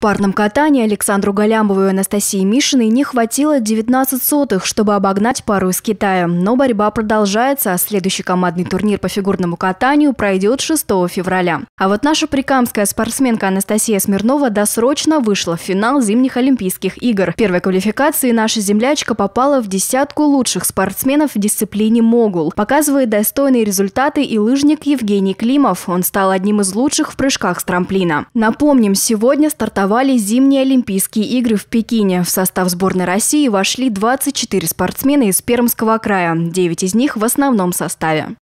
В парном катании Александру Галямову и Анастасии Мишиной не хватило 19 сотых, чтобы обогнать пару из Китая. Но борьба продолжается, а следующий командный турнир по фигурному катанию пройдет 6 февраля. А вот наша прикамская спортсменка Анастасия Смирнова досрочно вышла в финал зимних Олимпийских игр. В первой квалификации наша землячка попала в десятку лучших спортсменов в дисциплине «Могул». Показывает достойные результаты и лыжник Евгений Климов. Он стал одним из лучших в прыжках с трамплина. Напомним, сегодня стартовал стартовали зимние Олимпийские игры в Пекине. В состав сборной России вошли 24 спортсмена из Пермского края. 9 из них в основном составе.